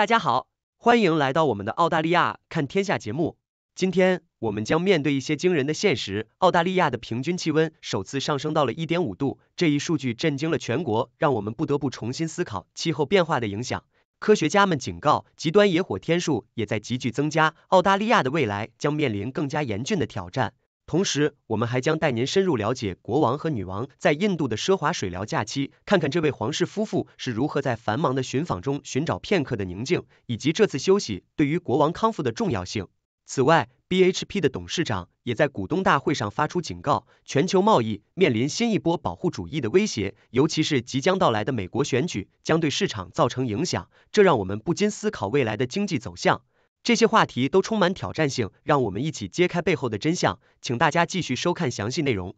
大家好，欢迎来到我们的澳大利亚看天下节目。今天我们将面对一些惊人的现实。澳大利亚的平均气温首次上升到了一点五度，这一数据震惊了全国，让我们不得不重新思考气候变化的影响。科学家们警告，极端野火天数也在急剧增加，澳大利亚的未来将面临更加严峻的挑战。同时，我们还将带您深入了解国王和女王在印度的奢华水疗假期，看看这位皇室夫妇是如何在繁忙的寻访中寻找片刻的宁静，以及这次休息对于国王康复的重要性。此外，BHP 的董事长也在股东大会上发出警告，全球贸易面临新一波保护主义的威胁，尤其是即将到来的美国选举将对市场造成影响，这让我们不禁思考未来的经济走向。这些话题都充满挑战性，让我们一起揭开背后的真相。请大家继续收看详细内容。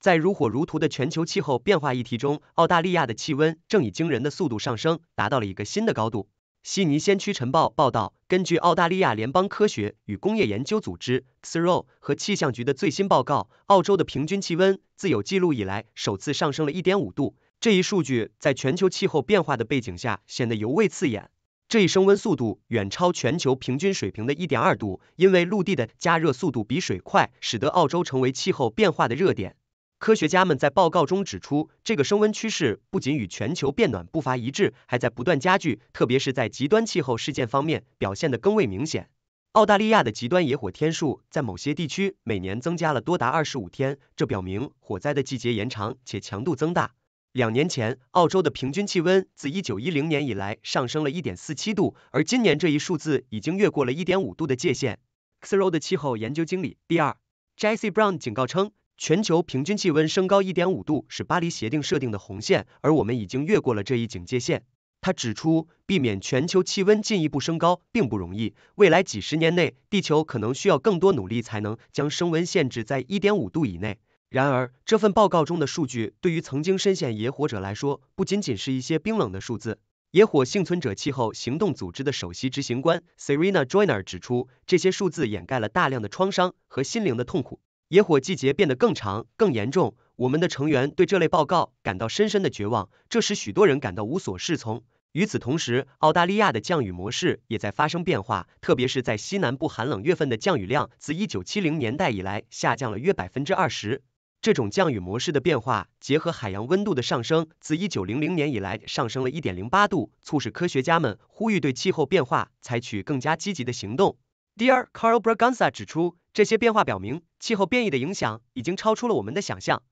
在如火如荼的全球气候变化议题中，澳大利亚的气温正以惊人的速度上升，达到了一个新的高度。悉尼先驱晨报报道，根据澳大利亚联邦科学与工业研究组织 （CSIRO） 和气象局的最新报告，澳洲的平均气温自有记录以来首次上升了一点五度。这一数据在全球气候变化的背景下显得尤为刺眼。这一升温速度远超全球平均水平的一点二度，因为陆地的加热速度比水快，使得澳洲成为气候变化的热点。科学家们在报告中指出，这个升温趋势不仅与全球变暖步伐一致，还在不断加剧，特别是在极端气候事件方面表现得更为明显。澳大利亚的极端野火天数在某些地区每年增加了多达二十五天，这表明火灾的季节延长且强度增大。两年前，澳洲的平均气温自一九一零年以来上升了一点四七度，而今年这一数字已经越过了一点五度的界限。Xero 的气候研究经理第二 Jesse Brown 警告称，全球平均气温升高一点五度是巴黎协定设定的红线，而我们已经越过了这一警戒线。他指出，避免全球气温进一步升高并不容易，未来几十年内，地球可能需要更多努力才能将升温限制在一点五度以内。然而，这份报告中的数据对于曾经深陷野火者来说，不仅仅是一些冰冷的数字。野火幸存者气候行动组织的首席执行官 Serena Joyner 指出，这些数字掩盖了大量的创伤和心灵的痛苦。野火季节变得更长、更严重，我们的成员对这类报告感到深深的绝望，这使许多人感到无所适从。与此同时，澳大利亚的降雨模式也在发生变化，特别是在西南部寒冷月份的降雨量，自1970年代以来下降了约百分之二十。这种降雨模式的变化，结合海洋温度的上升，自1900年以来上升了1.08度，促使科学家们呼吁对气候变化采取更加积极的行动。第二，Carl Braganza 指出，这些变化表明，气候变异的影响已经超出了我们的想象。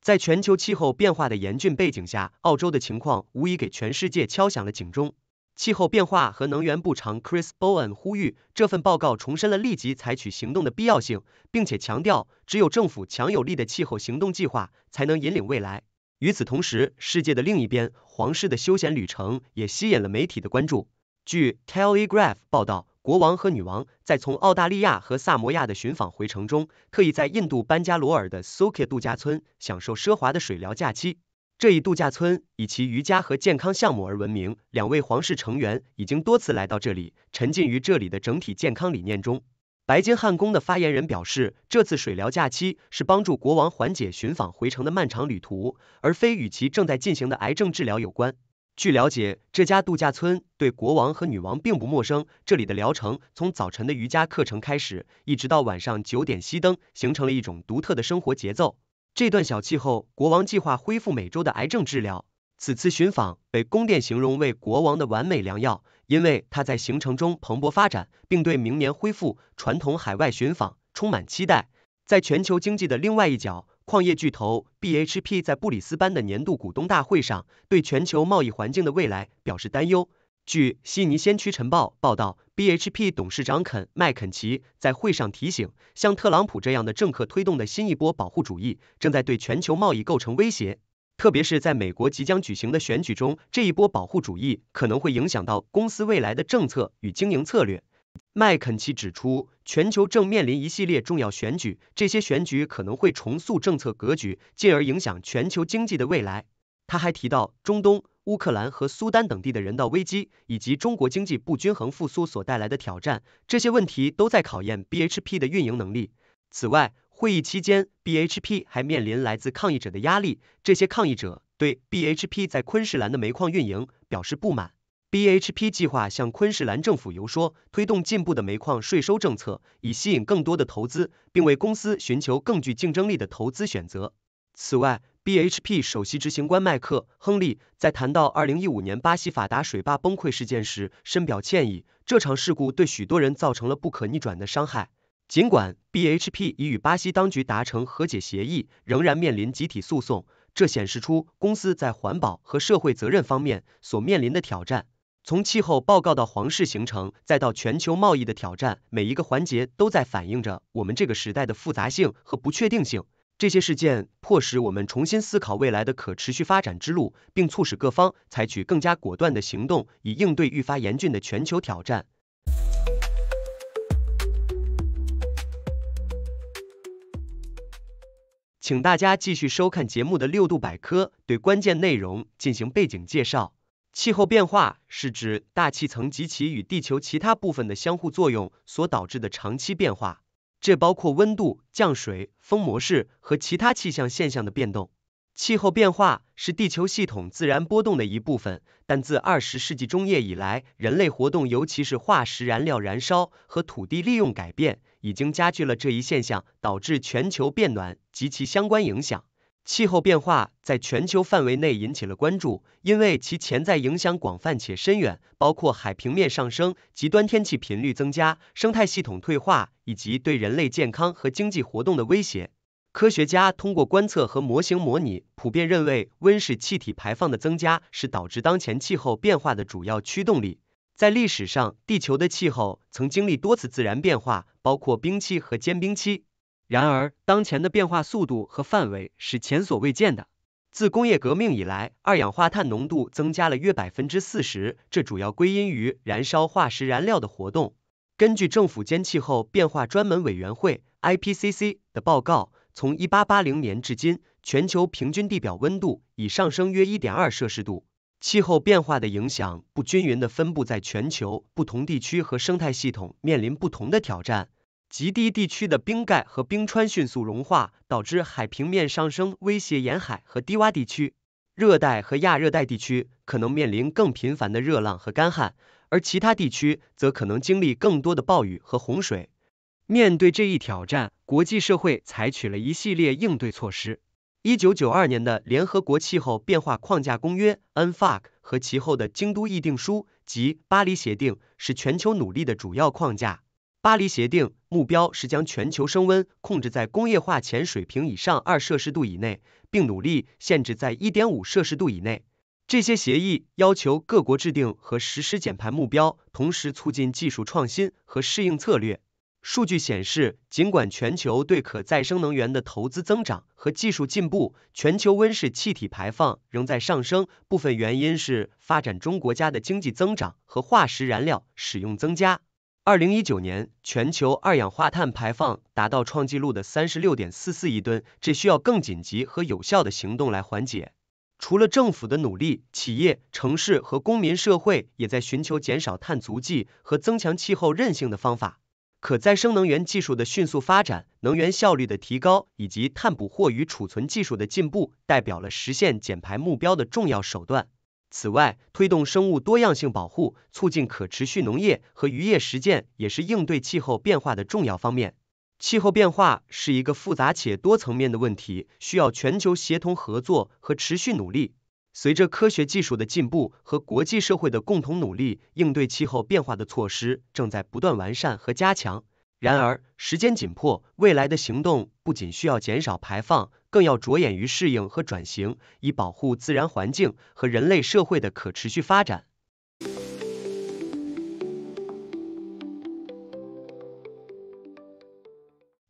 在全球气候变化的严峻背景下，澳洲的情况无疑给全世界敲响了警钟。气候变化和能源部长 Chris Bowen 呼吁这份报告重申了立即采取行动的必要性，并且强调，只有政府强有力的气候行动计划才能引领未来。与此同时，世界的另一边，皇室的休闲旅程也吸引了媒体的关注。据《Telegraph》报道，国王和女王在从澳大利亚和萨摩亚的巡访回程中，特意在印度班加罗尔的 Sukha 度假村享受奢华的水疗假期。这一度假村以其瑜伽和健康项目而闻名。两位皇室成员已经多次来到这里，沉浸于这里的整体健康理念中。白金汉宫的发言人表示，这次水疗假期是帮助国王缓解寻访回程的漫长旅途，而非与其正在进行的癌症治疗有关。据了解，这家度假村对国王和女王并不陌生。这里的疗程从早晨的瑜伽课程开始，一直到晚上九点熄灯，形成了一种独特的生活节奏。这段小气候，国王计划恢复美洲的癌症治疗。此次巡访被宫殿形容为国王的完美良药，因为它在行程中蓬勃发展，并对明年恢复传统海外巡访充满期待。在全球经济的另外一角，矿业巨头 BHP 在布里斯班的年度股东大会上，对全球贸易环境的未来表示担忧。据悉尼先驱晨报报道，BHP 董事长肯·麦肯齐在会上提醒，像特朗普这样的政客推动的新一波保护主义正在对全球贸易构成威胁，特别是在美国即将举行的选举中，这一波保护主义可能会影响到公司未来的政策与经营策略。麦肯齐指出，全球正面临一系列重要选举，这些选举可能会重塑政策格局，进而影响全球经济的未来。他还提到中东。乌克兰和苏丹等地的人道危机，以及中国经济不均衡复苏所带来的挑战，这些问题都在考验 BHP 的运营能力。此外，会议期间，BHP 还面临来自抗议者的压力，这些抗议者对 BHP 在昆士兰的煤矿运营表示不满。BHP 计划向昆士兰政府游说，推动进步的煤矿税收政策，以吸引更多的投资，并为公司寻求更具竞争力的投资选择。此外，BHP 首席执行官麦克·亨利在谈到二零一五年巴西法达水坝崩溃事件时，深表歉意。这场事故对许多人造成了不可逆转的伤害。尽管 BHP 已与巴西当局达成和解协议，仍然面临集体诉讼。这显示出公司在环保和社会责任方面所面临的挑战。从气候报告到皇室形成，再到全球贸易的挑战，每一个环节都在反映着我们这个时代的复杂性和不确定性。这些事件迫使我们重新思考未来的可持续发展之路，并促使各方采取更加果断的行动，以应对愈发严峻的全球挑战。请大家继续收看节目的六度百科，对关键内容进行背景介绍。气候变化是指大气层及其与地球其他部分的相互作用所导致的长期变化。这包括温度、降水、风模式和其他气象现象的变动。气候变化是地球系统自然波动的一部分，但自二十世纪中叶以来，人类活动，尤其是化石燃料燃烧和土地利用改变，已经加剧了这一现象，导致全球变暖及其相关影响。气候变化在全球范围内引起了关注，因为其潜在影响广泛且深远，包括海平面上升、极端天气频率增加、生态系统退化以及对人类健康和经济活动的威胁。科学家通过观测和模型模拟，普遍认为温室气体排放的增加是导致当前气候变化的主要驱动力。在历史上，地球的气候曾经历多次自然变化，包括冰期和间冰期。然而，当前的变化速度和范围是前所未见的。自工业革命以来，二氧化碳浓度增加了约百分之四十，这主要归因于燃烧化石燃料的活动。根据政府间气候变化专门委员会 （IPCC） 的报告，从一八八零年至今，全球平均地表温度已上升约一点二摄氏度。气候变化的影响不均匀地分布在全球不同地区和生态系统，面临不同的挑战。极低地区的冰盖和冰川迅速融化，导致海平面上升，威胁沿海和低洼地区。热带和亚热带地区可能面临更频繁的热浪和干旱，而其他地区则可能经历更多的暴雨和洪水。面对这一挑战，国际社会采取了一系列应对措施。一九九二年的联合国气候变化框架公约 （UNFCCC） 和其后的京都议定书及巴黎协定是全球努力的主要框架。巴黎协定目标是将全球升温控制在工业化前水平以上二摄氏度以内，并努力限制在一点五摄氏度以内。这些协议要求各国制定和实施减排目标，同时促进技术创新和适应策略。数据显示，尽管全球对可再生能源的投资增长和技术进步，全球温室气体排放仍在上升。部分原因是发展中国家的经济增长和化石燃料使用增加。二零一九年，全球二氧化碳排放达到创纪录的三十六点四四亿吨，这需要更紧急和有效的行动来缓解。除了政府的努力，企业、城市和公民社会也在寻求减少碳足迹和增强气候韧性的方法。可再生能源技术的迅速发展、能源效率的提高以及碳捕获与储存技术的进步，代表了实现减排目标的重要手段。此外，推动生物多样性保护、促进可持续农业和渔业实践，也是应对气候变化的重要方面。气候变化是一个复杂且多层面的问题，需要全球协同合作和持续努力。随着科学技术的进步和国际社会的共同努力，应对气候变化的措施正在不断完善和加强。然而，时间紧迫，未来的行动不仅需要减少排放。更要着眼于适应和转型，以保护自然环境和人类社会的可持续发展。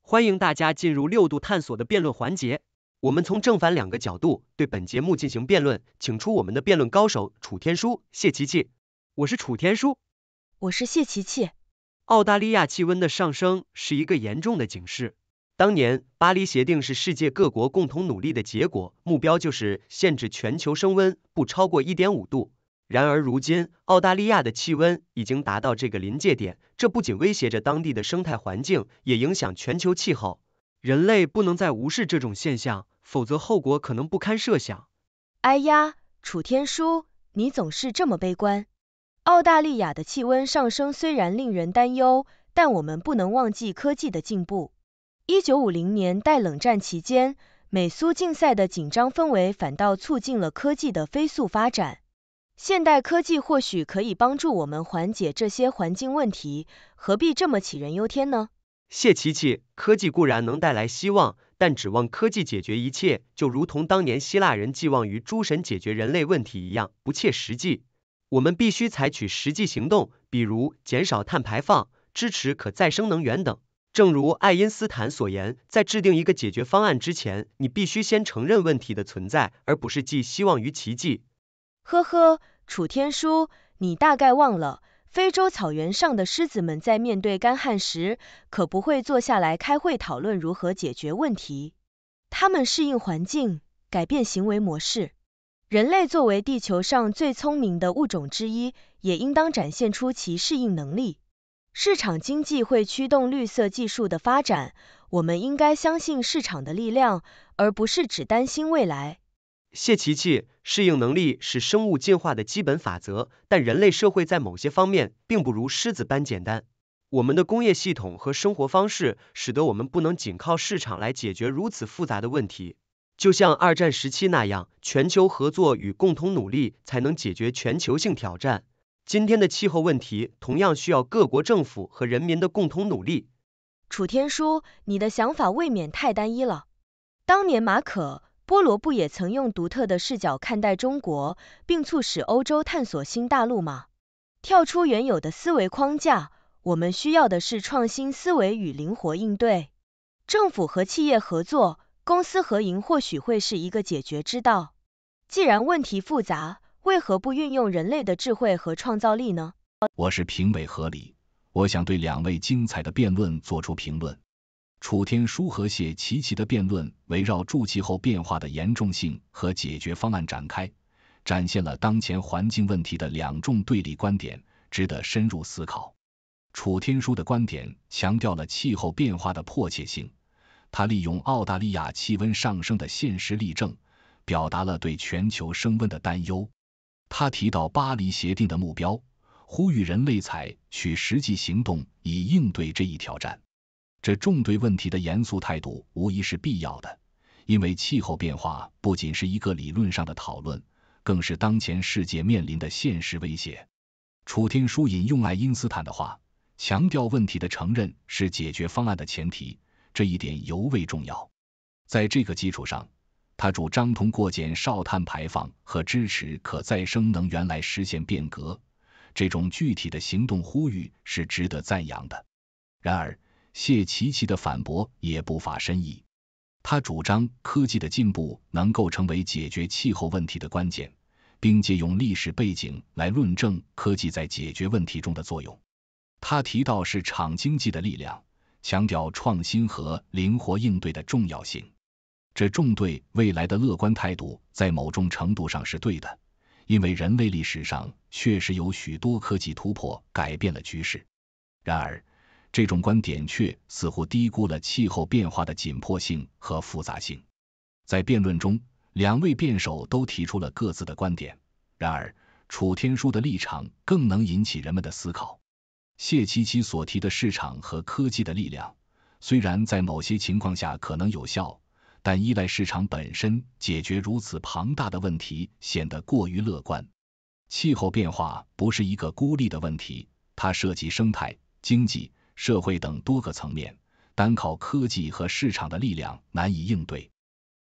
欢迎大家进入六度探索的辩论环节，我们从正反两个角度对本节目进行辩论，请出我们的辩论高手楚天舒、谢琪琪。我是楚天舒，我是谢琪琪。澳大利亚气温的上升是一个严重的警示。当年巴黎协定是世界各国共同努力的结果，目标就是限制全球升温不超过一点五度。然而如今，澳大利亚的气温已经达到这个临界点，这不仅威胁着当地的生态环境，也影响全球气候。人类不能再无视这种现象，否则后果可能不堪设想。哎呀，楚天舒，你总是这么悲观。澳大利亚的气温上升虽然令人担忧，但我们不能忘记科技的进步。一九五零年代冷战期间，美苏竞赛的紧张氛围反倒促进了科技的飞速发展。现代科技或许可以帮助我们缓解这些环境问题，何必这么杞人忧天呢？谢琪琪，科技固然能带来希望，但指望科技解决一切，就如同当年希腊人寄望于诸神解决人类问题一样不切实际。我们必须采取实际行动，比如减少碳排放、支持可再生能源等。正如爱因斯坦所言，在制定一个解决方案之前，你必须先承认问题的存在，而不是寄希望于奇迹。呵呵，楚天舒，你大概忘了，非洲草原上的狮子们在面对干旱时，可不会坐下来开会讨论如何解决问题。他们适应环境，改变行为模式。人类作为地球上最聪明的物种之一，也应当展现出其适应能力。市场经济会驱动绿色技术的发展，我们应该相信市场的力量，而不是只担心未来。谢琪琪，适应能力是生物进化的基本法则，但人类社会在某些方面并不如狮子般简单。我们的工业系统和生活方式使得我们不能仅靠市场来解决如此复杂的问题。就像二战时期那样，全球合作与共同努力才能解决全球性挑战。今天的气候问题同样需要各国政府和人民的共同努力。楚天舒，你的想法未免太单一了。当年马可·波罗不也曾用独特的视角看待中国，并促使欧洲探索新大陆吗？跳出原有的思维框架，我们需要的是创新思维与灵活应对。政府和企业合作，公私合营或许会是一个解决之道。既然问题复杂，为何不运用人类的智慧和创造力呢？我是评委何理，我想对两位精彩的辩论做出评论。楚天舒和谢琪琪的辩论围绕住气候变化的严重性和解决方案展开，展现了当前环境问题的两重对立观点，值得深入思考。楚天舒的观点强调了气候变化的迫切性，他利用澳大利亚气温上升的现实例证，表达了对全球升温的担忧。他提到巴黎协定的目标，呼吁人类采取实际行动以应对这一挑战。这重对问题的严肃态度无疑是必要的，因为气候变化不仅是一个理论上的讨论，更是当前世界面临的现实威胁。楚天舒引用爱因斯坦的话，强调问题的承认是解决方案的前提，这一点尤为重要。在这个基础上。他主张通过减少碳排放和支持可再生能源来实现变革，这种具体的行动呼吁是值得赞扬的。然而，谢奇奇的反驳也不乏深意。他主张科技的进步能够成为解决气候问题的关键，并借用历史背景来论证科技在解决问题中的作用。他提到是场经济的力量，强调创新和灵活应对的重要性。这众对未来的乐观态度在某种程度上是对的，因为人类历史上确实有许多科技突破改变了局势。然而，这种观点却似乎低估了气候变化的紧迫性和复杂性。在辩论中，两位辩手都提出了各自的观点，然而楚天书的立场更能引起人们的思考。谢七七所提的市场和科技的力量，虽然在某些情况下可能有效。但依赖市场本身解决如此庞大的问题，显得过于乐观。气候变化不是一个孤立的问题，它涉及生态、经济、社会等多个层面，单靠科技和市场的力量难以应对。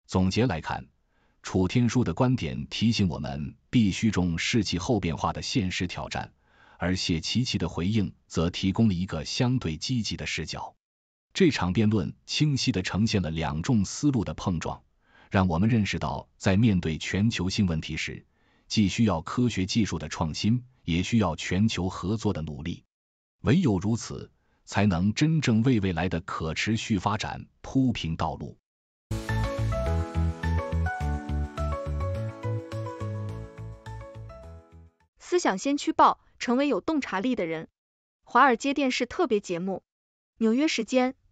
总结来看，楚天舒的观点提醒我们必须重视气候变化的现实挑战，而谢奇奇的回应则提供了一个相对积极的视角。这场辩论清晰地呈现了两种思路的碰撞，让我们认识到，在面对全球性问题时，既需要科学技术的创新，也需要全球合作的努力。唯有如此，才能真正为未来的可持续发展铺平道路。思想先驱报，成为有洞察力的人。华尔街电视特别节目，纽约时间。